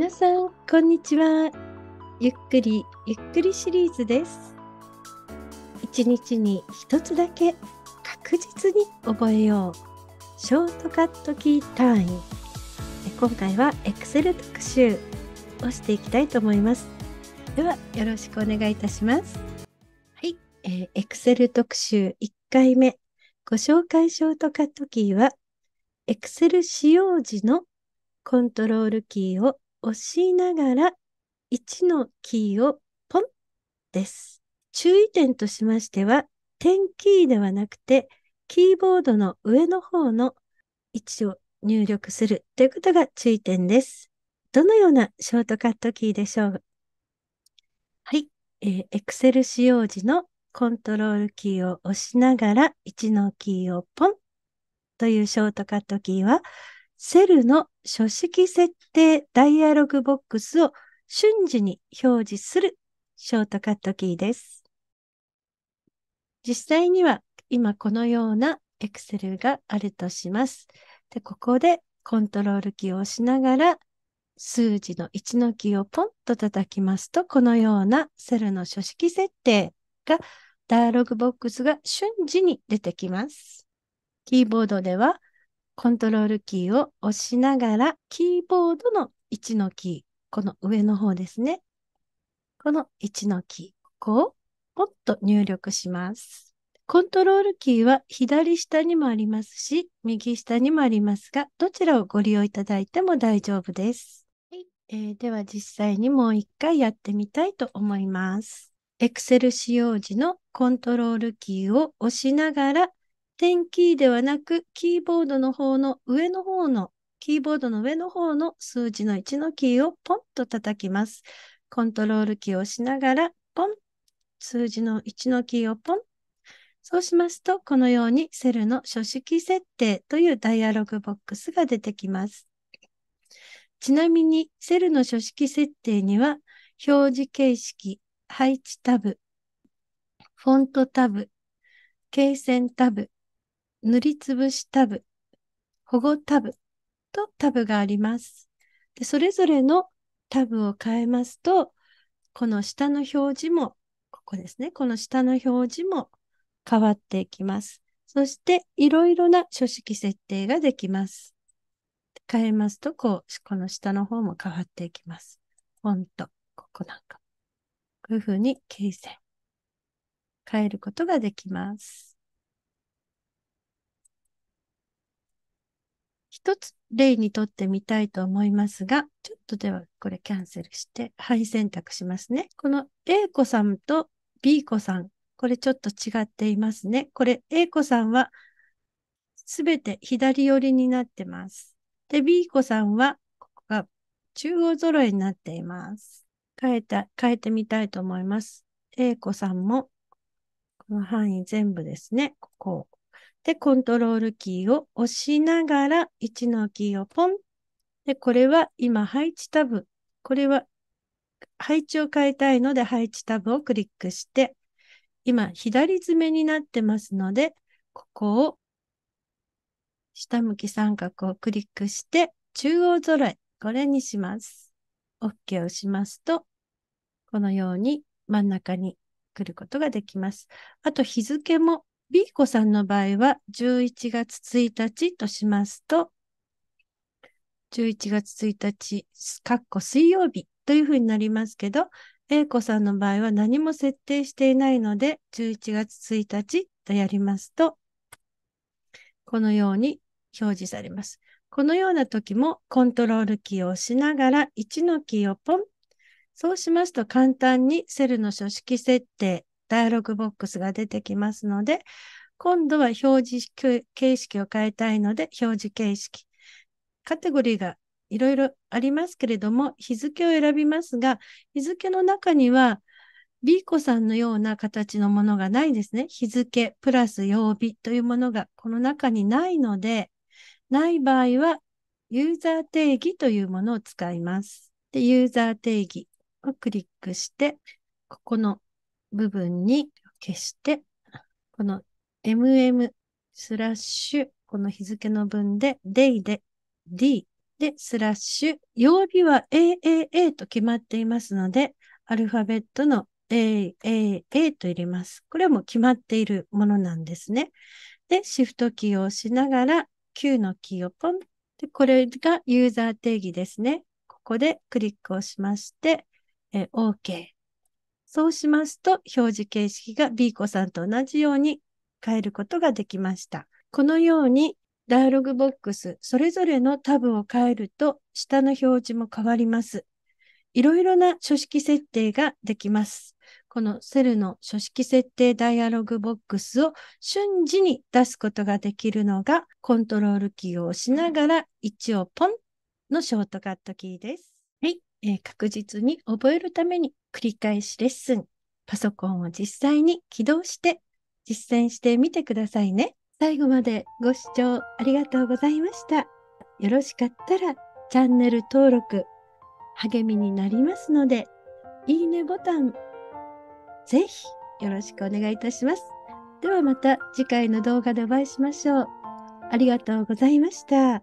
皆さんこんにちはゆっくりゆっくりシリーズです1日に1つだけ確実に覚えようショートカットキー単位今回は Excel 特集をしていきたいと思いますではよろしくお願いいたしますはい、えー、Excel 特集1回目ご紹介ショートカットキーは Excel 使用時のコントロールキーを押しながら1のキーをポンです。注意点としましては、点キーではなくて、キーボードの上の方の位置を入力するということが注意点です。どのようなショートカットキーでしょうはい、えー、Excel 使用時のコントロールキーを押しながら1のキーをポンというショートカットキーはセルの書式設定ダイアログボックスを瞬時に表示するショートカットキーです。実際には今このような Excel があるとします。で、ここでコントロールキーを押しながら数字の1のキーをポンと叩きますと、このようなセルの書式設定がダイアログボックスが瞬時に出てきます。キーボードではコントロールキーを押しながら、キーボードの1のキー、この上の方ですね。この1のキー、ここをポッと入力します。コントロールキーは左下にもありますし、右下にもありますが、どちらをご利用いただいても大丈夫です。はいえー、では実際にもう一回やってみたいと思います。Excel 使用時のコントロールキーを押しながら点キーではなく、キーボードの方の上の方の、キーボードの上の方の数字の1のキーをポンと叩きます。コントロールキーを押しながら、ポン、数字の1のキーをポン。そうしますと、このようにセルの書式設定というダイアログボックスが出てきます。ちなみに、セルの書式設定には、表示形式、配置タブ、フォントタブ、形線タブ、塗りつぶしタブ、保護タブとタブがあります。でそれぞれのタブを変えますと、この下の表示も、ここですね、この下の表示も変わっていきます。そして、いろいろな書式設定ができます。変えますと、こう、この下の方も変わっていきます。フォント、ここなんか。こういうふうに形線。変えることができます。一つ例にとってみたいと思いますが、ちょっとではこれキャンセルして、はい、選択しますね。この A 子さんと B 子さん、これちょっと違っていますね。これ A 子さんはすべて左寄りになってます。で、B 子さんは、ここが中央揃いになっています。変えた、変えてみたいと思います。A 子さんも、この範囲全部ですね、ここをで、コントロールキーを押しながら1のキーをポン。で、これは今配置タブ。これは配置を変えたいので配置タブをクリックして、今左詰めになってますので、ここを下向き三角をクリックして、中央揃え、これにします。OK をしますと、このように真ん中に来ることができます。あと日付も B 子さんの場合は11月1日としますと、11月1日、かっこ水曜日というふうになりますけど、A 子さんの場合は何も設定していないので、11月1日とやりますと、このように表示されます。このような時もコントロールキーを押しながら1のキーをポン。そうしますと簡単にセルの書式設定ダイアログボックスが出てきますので、今度は表示形式を変えたいので、表示形式。カテゴリーがいろいろありますけれども、日付を選びますが、日付の中には、B 子さんのような形のものがないんですね。日付プラス曜日というものがこの中にないので、ない場合は、ユーザー定義というものを使います。で、ユーザー定義をクリックして、ここの部分に消して、この mm スラッシュ、この日付の分で day で d でスラッシュ、曜日は aaa と決まっていますので、アルファベットの aaa と入れます。これはもう決まっているものなんですね。で、シフトキーを押しながら Q のキーをポン。で、これがユーザー定義ですね。ここでクリックをしまして、え OK。そうしますと、表示形式が B 子さんと同じように変えることができました。このように、ダイアログボックス、それぞれのタブを変えると、下の表示も変わります。いろいろな書式設定ができます。このセルの書式設定ダイアログボックスを瞬時に出すことができるのが、コントロールキーを押しながら一応ポンのショートカットキーです。えー、確実に覚えるために繰り返しレッスン、パソコンを実際に起動して実践してみてくださいね。最後までご視聴ありがとうございました。よろしかったらチャンネル登録、励みになりますので、いいねボタン、ぜひよろしくお願いいたします。ではまた次回の動画でお会いしましょう。ありがとうございました。